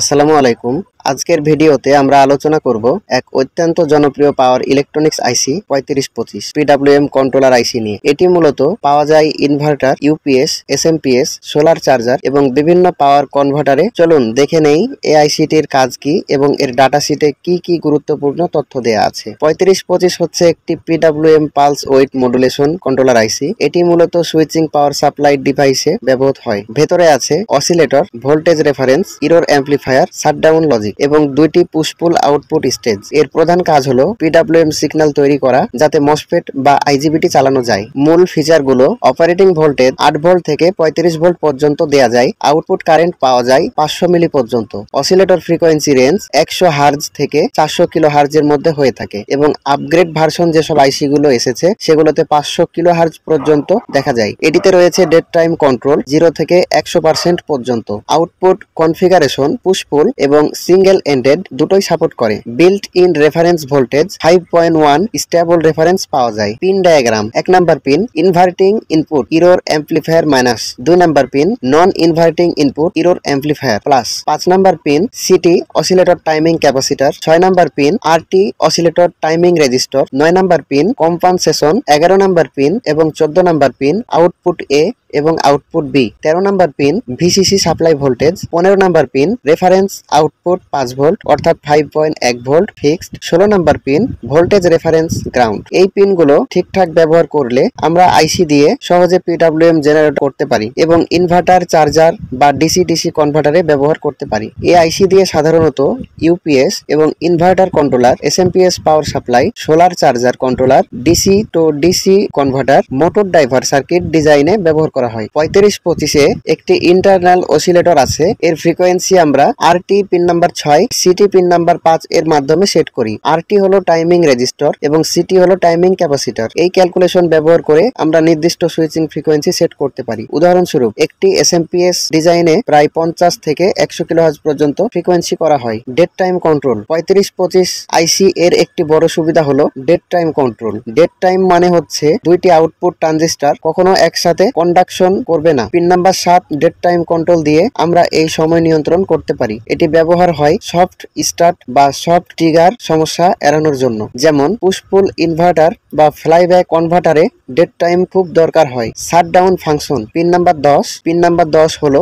আসসালামু আলাইকুম আজকের ভিডিওতে আমরা আলোচনা করব এক অত্যন্ত জনপ্রিয় পাওয়ার ইলেকট্রনিক্স আইসি পঁয়ত্রিশ পঁচিশ পিডাব্লিউএম কন্ট্রোলার আইসি নিয়ে এটি মূলত পাওয়া যায় inverter UPS SMPS solar charger এবং বিভিন্ন পাওয়ার কনভার্টারে চলুন দেখে নেই এ আইসিটির কাজ কি এবং এর ডাটা শিটে কি কি গুরুত্বপূর্ণ তথ্য দেয়া আছে পঁয়ত্রিশ পঁচিশ হচ্ছে একটি PWM pulse width modulation controller IC এটি মূলত সুইচিং পাওয়ার সাপ্লাই ডিভাইসে ব্যবহৃত হয় ভেতরে আছে oscillator voltage reference error amplifier shutdown logic এবং দুইটি পুষ্পুল আউটপুট স্টেজ এর প্রধান কাজ হলো পিডাব্লিউএম সিগন্যাল তৈরি করা যাতে মসফেট বা আইজিবিটি চালানো যায় মূল ফিচারগুলো অপারেটিং ভোল্টেজ আট ভোল্ট থেকে পঁয়ত্রিশ ভোল্ট পর্যন্ত দেয়া যায় আউটপুট কারেন্ট পাওয়া যায় পাঁচশো মিলি পর্যন্ত অসিলেটর ফ্রিকোয়েন্সি রেঞ্জ একশো হার্জ থেকে চারশো কিলো হার্জের মধ্যে হয়ে থাকে এবং আপগ্রেড ভার্সন যেসব আইসি গুলো এসেছে সেগুলোতে পাঁচশো কিলো হার্জ পর্যন্ত দেখা যায় এটিতে রয়েছে ডেট টাইম কন্ট্রোল জিরো থেকে একশো পার্সেন্ট পর্যন্ত আউটপুট কনফিগারেশন পুষ্পুল এবং সিঙ্গেল সিঙ্গেল এন্ডেড দুটোই সাপোর্ট করে built in reference voltage five point one stable reference পাওয়া যায় পিন ডায়াগ্রাম এক number pin inverting input error amplifier minus দুই number pin non inverting input error amplifier plus পাঁচ number pin CT oscillator timing capacitor ছয় number pin RT oscillator timing resistor নয় number pin compensation এগারো number pin এবং চোদ্দ number pin output A এবং output B তেরো number pin VCC supply voltage পনেরো number pin reference output পাঁচ volt অর্থাৎ ফাইভ পয়েন্ট এক ভোল্ট ফিক্সড ষোলো number pin voltage reference ground এই পিনগুলো ঠিকঠাক ব্যবহার করলে আমরা আইসি দিয়ে সহজে পিডাব্লিউএম জেনারেট করতে পারি এবং ইনভার্টার চার্জার বা ডিসি ডিসি কনভার্টারে ব্যবহার করতে পারি এই আইসি দিয়ে সাধারণত ইউপিএস এবং inverter controller S SMPS power supply solar charger controller DC to DC converter motor driver circuit ডিজাইনে ব্যবহার করা হয় পঁয়ত্রিশ পঁচিশে একটি ইন্টারনাল অসিলেটর আছে এর ফ্রিকোয়েন্সি আমরা আর টি পিন নাম্বার ছয় সিটি পিন নাম্বার পাঁচ এর মাধ্যমে সেট করি আরটি হলো টাইমিং রেজিস্টার এবং সিটি হলো টাইমিং ক্যাপাসিটার এই ক্যালকুলেশন ব্যবহার করে আমরা নির্দিষ্ট সুইচিং ফ্রিকোয়েন্সি সেট করতে পারি উদাহরণস্বরূপ একটি এসএমপিএস ডিজাইনে প্রায় পঞ্চাশ থেকে একশো কিলোহার্জ পর্যন্ত ফ্রিকোয়েন্সি করা হয় ডেট টাইম কন্ট্রোল পঁয়ত্রিশ পঁচিশ আইসি এর একটি বড় সুবিধা হলো dead time control dead time মানে হচ্ছে দুইটি আউটপুট ট্রানজিস্টার কখনো একসাথে কন্ডাকশন করবে না পিন নাম্বার সাত ডেট টাইম কন্ট্রোল দিয়ে আমরা এই সময় নিয়ন্ত্রণ করতে পারি এটি ব্যবহার হয় হয় সফট স্টার্ট বা সফট ট্রিগার সমস্যা এড়ানোর জন্য যেমন পুশপুল ইনভার্টার বা ফ্লাইব্যাক কনভার্টারে ডেট টাইম খুব দরকার হয় ডাউন ফাংশন পিন নাম্বার দশ পিন নাম্বার দশ হলো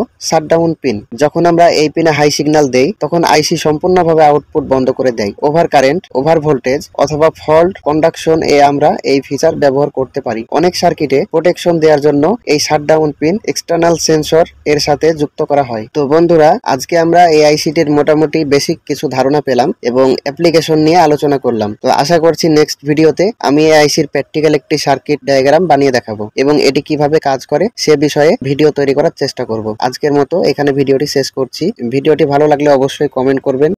ডাউন পিন যখন আমরা এই পিনে হাই সিগন্যাল দেই তখন আইসি সম্পূর্ণভাবে আউটপুট বন্ধ করে দেয় ওভার কারেন্ট ওভার ভোল্টেজ অথবা ফল্ট কন্ডাকশন এ আমরা এই ফিচার ব্যবহার করতে পারি অনেক সার্কিটে প্রোটেকশন দেওয়ার জন্য এই ডাউন পিন এক্সটার্নাল সেন্সর এর সাথে যুক্ত করা হয় তো বন্ধুরা আজকে আমরা এই আইসিটির মোটামুটি বেসিক কিছু ধারণা পেলাম এবং অ্যাপ্লিকেশন নিয়ে আলোচনা করলাম তো আশা করছি নেক্সট ভিডিওতে আমি এই আইসির প্র্যাকটিক্যাল একটি সার্কিট ডায়াগ্রাম বানিয়ে দেখাবো এবং এটি কিভাবে কাজ করে সে বিষয়ে ভিডিও তৈরি করার চেষ্টা করব আজকের মতো এখানে ভিডিওটি শেষ করছি ভিডিওটি ভালো লাগলে অবশ্যই কমেন্ট করবেন